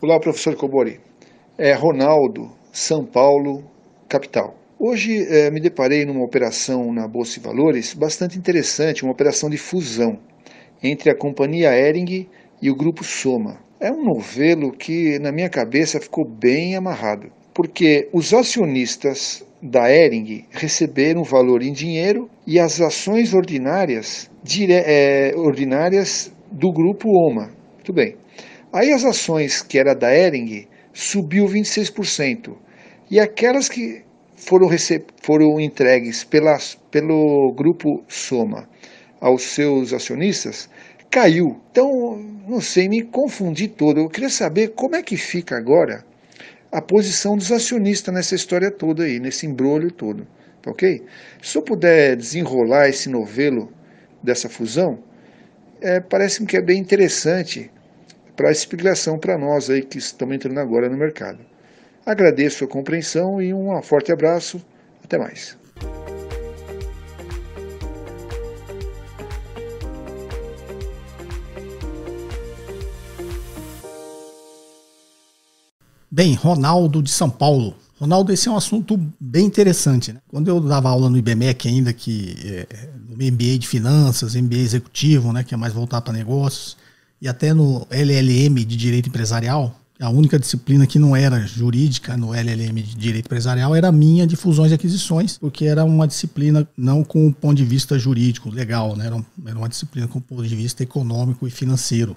Olá, professor Cobori. É Ronaldo, São Paulo, capital. Hoje eh, me deparei numa operação na Bolsa de Valores bastante interessante, uma operação de fusão entre a companhia Ering e o grupo Soma. É um novelo que na minha cabeça ficou bem amarrado, porque os acionistas da Ering receberam valor em dinheiro e as ações ordinárias, dire, eh, ordinárias do grupo OMA. Tudo bem. Aí as ações que era da Ering subiu 26%. E aquelas que foram, foram entregues pelas, pelo grupo Soma aos seus acionistas caiu. Então, não sei, me confundi todo. Eu queria saber como é que fica agora a posição dos acionistas nessa história toda aí, nesse embrulho todo, tá ok? Se eu puder desenrolar esse novelo dessa fusão, é, parece-me que é bem interessante para explicação para nós aí que estamos entrando agora no mercado. Agradeço a compreensão e um forte abraço. Até mais. Bem, Ronaldo de São Paulo. Ronaldo, esse é um assunto bem interessante. Né? Quando eu dava aula no IBMEC ainda, que é, no MBA de Finanças, MBA Executivo, né, que é mais voltado para negócios, e até no LLM de Direito Empresarial, a única disciplina que não era jurídica no LLM de Direito Empresarial era a minha de fusões e aquisições, porque era uma disciplina não com o ponto de vista jurídico, legal, né? era, uma disciplina com o ponto de vista econômico e financeiro,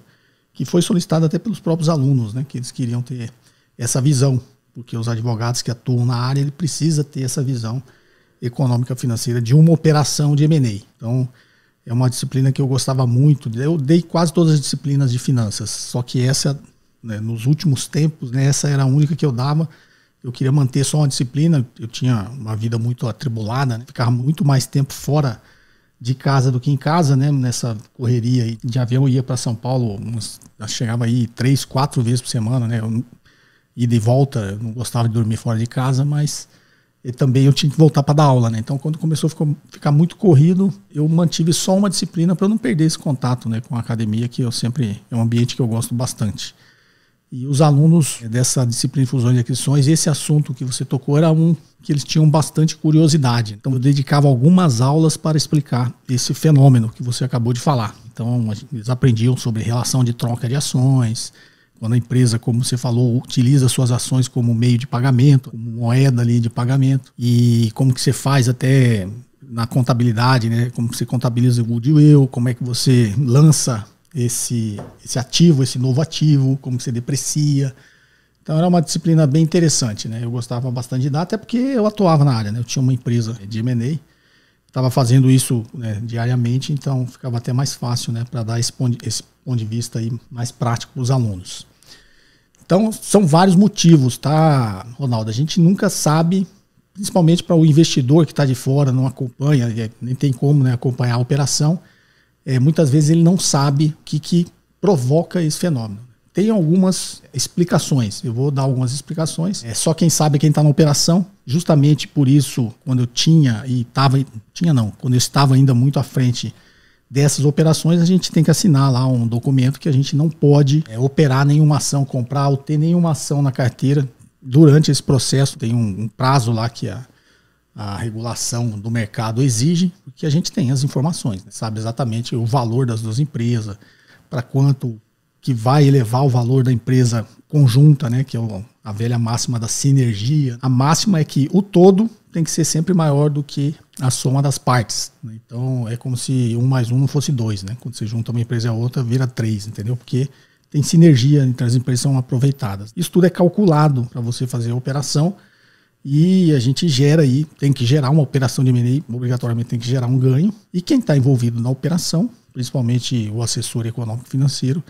que foi solicitada até pelos próprios alunos, né? que eles queriam ter essa visão, porque os advogados que atuam na área, ele precisa ter essa visão econômica financeira de uma operação de M&A. Então, é uma disciplina que eu gostava muito. Eu dei quase todas as disciplinas de finanças, só que essa, né, nos últimos tempos, né, essa era a única que eu dava. Eu queria manter só uma disciplina. Eu tinha uma vida muito atribulada, né? ficava muito mais tempo fora de casa do que em casa, né? Nessa correria aí. de avião, ia para São Paulo, umas, chegava aí três, quatro vezes por semana, né? Eu, ida e volta, eu não gostava de dormir fora de casa, mas e também eu tinha que voltar para dar aula, né? Então, quando começou a ficar muito corrido, eu mantive só uma disciplina para não perder esse contato, né, com a academia, que eu sempre é um ambiente que eu gosto bastante. E os alunos é, dessa disciplina de fusões e aquisições, esse assunto que você tocou era um que eles tinham bastante curiosidade. Então, eu dedicava algumas aulas para explicar esse fenômeno que você acabou de falar. Então, eles aprendiam sobre relação de troca de ações, quando a empresa, como você falou, utiliza suas ações como meio de pagamento, como moeda ali de pagamento, e como que você faz até na contabilidade, né? Como que você contabiliza o goodwill, como é que você lança esse, esse ativo, esse novo ativo, como que você deprecia. Então era uma disciplina bem interessante, né? Eu gostava bastante de dar, até porque eu atuava na área, né? Eu tinha uma empresa de M&A, estava fazendo isso né, diariamente, então ficava até mais fácil, né? Para dar esse ponto, esse ponto de vista aí mais prático para os alunos. Então, são vários motivos, tá, Ronaldo? A gente nunca sabe, principalmente para o investidor que está de fora, não acompanha, é, nem tem como né, acompanhar a operação. É, muitas vezes ele não sabe o que, que provoca esse fenômeno. Tem algumas explicações, eu vou dar algumas explicações. É só quem sabe quem está na operação. Justamente por isso, quando eu tinha e estava. Tinha não, quando eu estava ainda muito à frente dessas operações, a gente tem que assinar lá um documento que a gente não pode é, operar nenhuma ação, comprar ou ter nenhuma ação na carteira durante esse processo. Tem um, um prazo lá que a, a regulação do mercado exige, que a gente tem as informações, né? sabe exatamente o valor das duas empresas, para quanto que vai elevar o valor da empresa conjunta, né, que é a velha máxima da sinergia. A máxima é que o todo tem que ser sempre maior do que a soma das partes. Né. Então é como se um mais um não fosse dois, né? Quando você junta uma empresa e a outra, vira três, entendeu? Porque tem sinergia entre as empresas são aproveitadas. Isso tudo é calculado para você fazer a operação e a gente gera aí, tem que gerar uma operação de M&A, obrigatoriamente tem que gerar um ganho. E quem está envolvido na operação, principalmente o assessor econômico financeiro,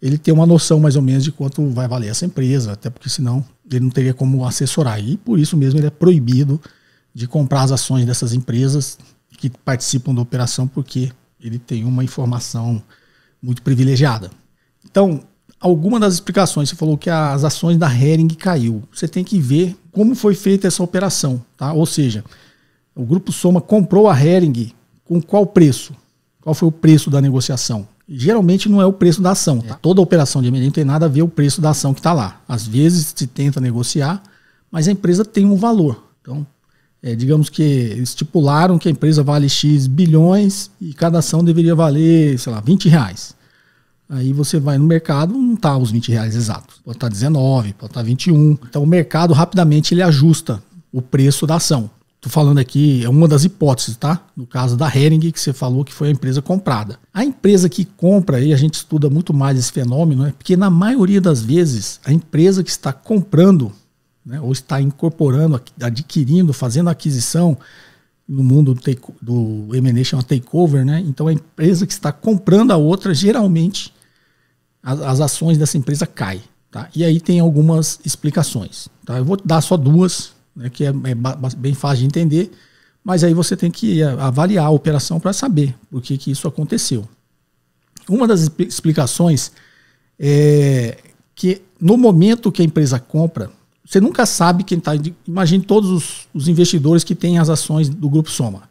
ele ter uma noção mais ou menos de quanto vai valer essa empresa, até porque senão ele não teria como assessorar. E por isso mesmo ele é proibido de comprar as ações dessas empresas que participam da operação, porque ele tem uma informação muito privilegiada. Então, alguma das explicações, você falou que as ações da Hering caiu. Você tem que ver como foi feita essa operação, tá? Ou seja, o grupo Soma comprou a Hering com qual preço? Qual foi o preço da negociação? geralmente não é o preço da ação. Tá? É. Toda operação de emenda não tem nada a ver o preço da ação que está lá. Às vezes se tenta negociar, mas a empresa tem um valor. Então, é, digamos que estipularam que a empresa vale X bilhões e cada ação deveria valer, sei lá, 20 reais. Aí você vai no mercado, não está os 20 reais exatos. Pode estar tá 19, pode estar tá 21. Então o mercado rapidamente ele ajusta o preço da ação. Tô falando aqui, é uma das hipóteses, tá? No caso da Hering, que você falou que foi a empresa comprada. A empresa que compra, e a gente estuda muito mais esse fenômeno, é porque na maioria das vezes, a empresa que está comprando, né? ou está incorporando, adquirindo, fazendo aquisição, no mundo do, take, do M&A chama takeover, né? Então a empresa que está comprando a outra, geralmente, as, as ações dessa empresa caem. Tá? E aí tem algumas explicações. Tá? Eu vou dar só duas né, que é, é, bem fácil de entender, mas aí você tem que é, avaliar a operação para saber por que, que isso aconteceu. Uma das explicações é que no momento que a empresa compra, você nunca sabe quem está. Imagine todos os, os, investidores que têm as ações do Grupo Soma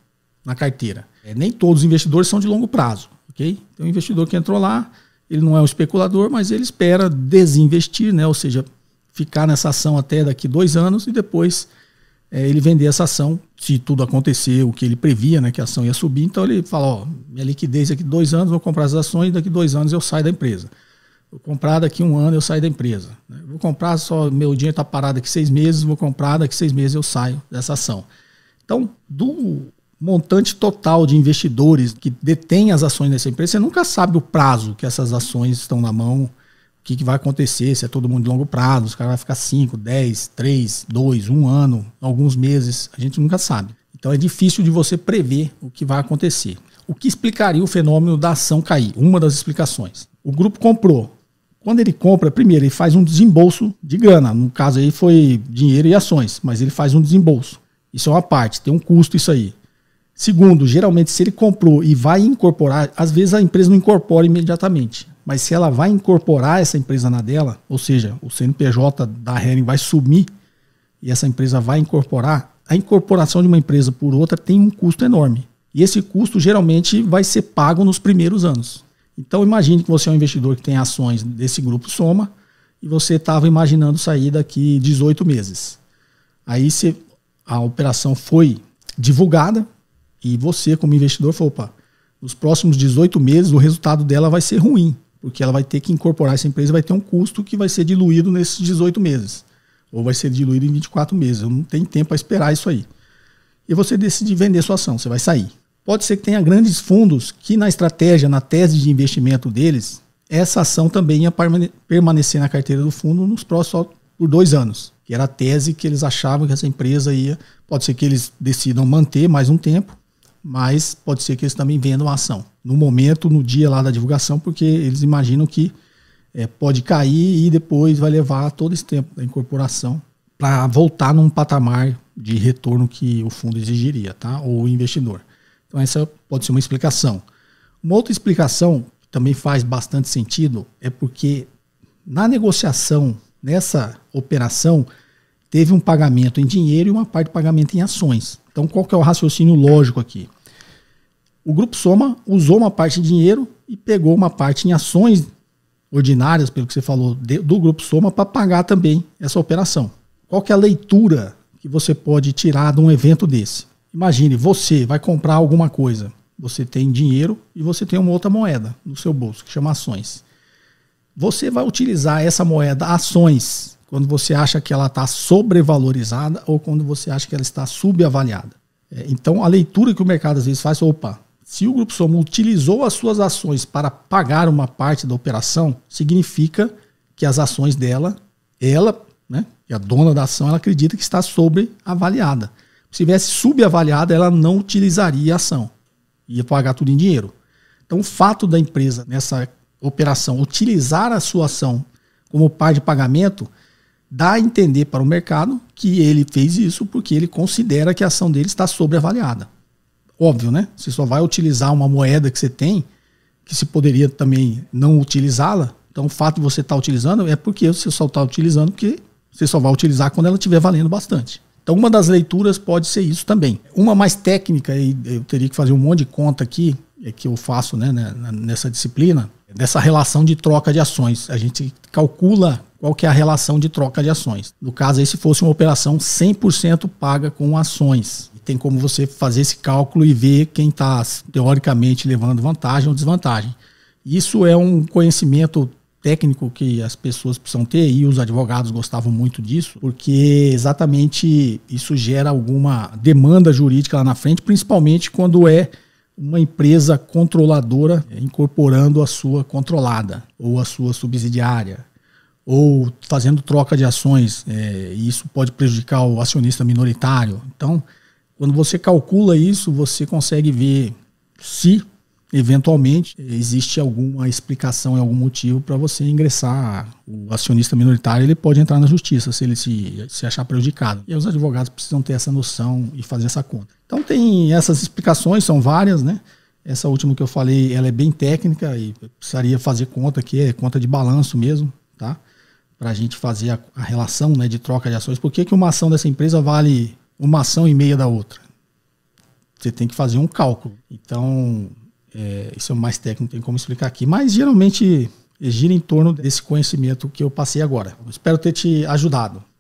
na carteira. É, nem todos os investidores são de longo prazo, ok? Tem um investidor que entrou lá, ele não é um especulador, mas ele espera desinvestir, né? ou seja, ficar nessa ação até daqui dois anos e depois é, ele vender essa ação, se tudo acontecer o que ele previa, né, que a ação ia subir. Então ele fala: ó, minha liquidez daqui é dois anos, vou comprar as ações, daqui dois anos eu saio da empresa. Vou comprar daqui um ano, eu saio da empresa. Né. Vou comprar só, meu dinheiro está parado daqui seis meses, vou comprar daqui seis meses eu saio dessa ação. Então, do montante total de investidores que detêm as ações dessa empresa, você nunca sabe o prazo que essas ações estão na mão que, que vai acontecer, se é todo mundo de longo prazo, os caras vão ficar 5, 10, 3, 2, 1 ano, alguns meses, a gente nunca sabe. Então é difícil de você prever o que vai acontecer. O que explicaria o fenômeno da ação cair? Uma das explicações. O grupo comprou. Quando ele compra, primeiro, ele faz um desembolso de grana. No caso aí foi dinheiro e ações, mas ele faz um desembolso. Isso é uma parte, tem um custo isso aí. Segundo, geralmente se ele comprou e vai incorporar, às vezes a empresa não incorpora imediatamente, mas se ela vai incorporar essa empresa na dela, ou seja, o CNPJ da Hering vai sumir e essa empresa vai incorporar, a incorporação de uma empresa por outra tem um custo enorme. E esse custo geralmente vai ser pago nos primeiros anos. Então imagine que você é um investidor que tem ações desse grupo Soma e você estava imaginando sair daqui 18 meses. Aí se a operação foi divulgada, e você, como investidor, falou: opa, nos próximos 18 meses o resultado dela vai ser ruim, porque ela vai ter que incorporar essa empresa e vai ter um custo que vai ser diluído nesses 18 meses, ou vai ser diluído em 24 meses. Eu não tenho tempo para esperar isso aí. E você decide vender sua ação, você vai sair. Pode ser que tenha grandes fundos que, na estratégia, na tese de investimento deles, essa ação também ia permanecer na carteira do fundo nos próximos por dois anos, que era a tese que eles achavam que essa empresa ia. Pode ser que eles decidam manter mais um tempo, mas pode ser que eles também vendam a ação no momento, no dia lá da divulgação, porque eles imaginam que é, pode cair e depois vai levar todo esse tempo da incorporação para voltar num patamar de retorno que o fundo exigiria, tá? Ou o investidor. Então essa pode ser uma explicação. Uma outra explicação que também faz bastante sentido é porque na negociação, nessa operação, teve um pagamento em dinheiro e uma parte de pagamento em ações. Então qual que é o raciocínio lógico aqui? O Grupo Soma usou uma parte em dinheiro e pegou uma parte em ações ordinárias, pelo que você falou, de, do Grupo Soma para pagar também essa operação. Qual que é a leitura que você pode tirar de um evento desse? Imagine, você vai comprar alguma coisa. Você tem dinheiro e você tem uma outra moeda no seu bolso, que chama ações. Você vai utilizar essa moeda ações quando você acha que ela está sobrevalorizada ou quando você acha que ela está subavaliada. É, então, a leitura que o mercado às vezes faz, opa, se o Grupo Soma utilizou as suas ações para pagar uma parte da operação, significa que as ações dela, ela, né, e é a dona da ação, ela acredita que está sobreavaliada. Se tivesse subavaliada, ela não utilizaria a ação. Ia pagar tudo em dinheiro. Então, o fato da empresa, nessa operação, utilizar a sua ação como par de pagamento, dá a entender para o mercado que ele fez isso porque ele considera que a ação dele está sobreavaliada. Óbvio, né? Você só vai utilizar uma moeda que você tem, que se poderia também não utilizá-la. Então, o fato de você estar tá utilizando é porque você só está utilizando porque você só vai utilizar quando ela estiver valendo bastante. Então, uma das leituras pode ser isso também. Uma mais técnica, e eu teria que fazer um monte de conta aqui, é que eu faço né, né nessa disciplina, é dessa relação de troca de ações. A gente calcula qual que é a relação de troca de ações. No caso aí, se fosse uma operação 100% paga com ações tem como você fazer esse cálculo e ver quem está teoricamente levando vantagem ou desvantagem. Isso é um conhecimento técnico que as pessoas precisam ter e os advogados gostavam muito disso, porque exatamente isso gera alguma demanda jurídica lá na frente, principalmente quando é uma empresa controladora é, incorporando a sua controlada ou a sua subsidiária ou fazendo troca de ações, é, isso pode prejudicar o acionista minoritário. Então, quando você calcula isso, você consegue ver se eventualmente existe alguma explicação e algum motivo para você ingressar. O acionista minoritário ele pode entrar na justiça se ele se, se achar prejudicado. E os advogados precisam ter essa noção e fazer essa conta. Então tem essas explicações, são várias, né? Essa última que eu falei, ela é bem técnica e precisaria fazer conta aqui, é conta de balanço mesmo, tá? Para a gente fazer a, a, relação né, de troca de ações. Por que, que uma ação dessa empresa vale uma ação e meia da outra. Você tem que fazer um cálculo. Então, é, isso é mais técnico, não tem como explicar aqui. Mas geralmente gira em torno desse conhecimento que eu passei agora. espero ter te ajudado.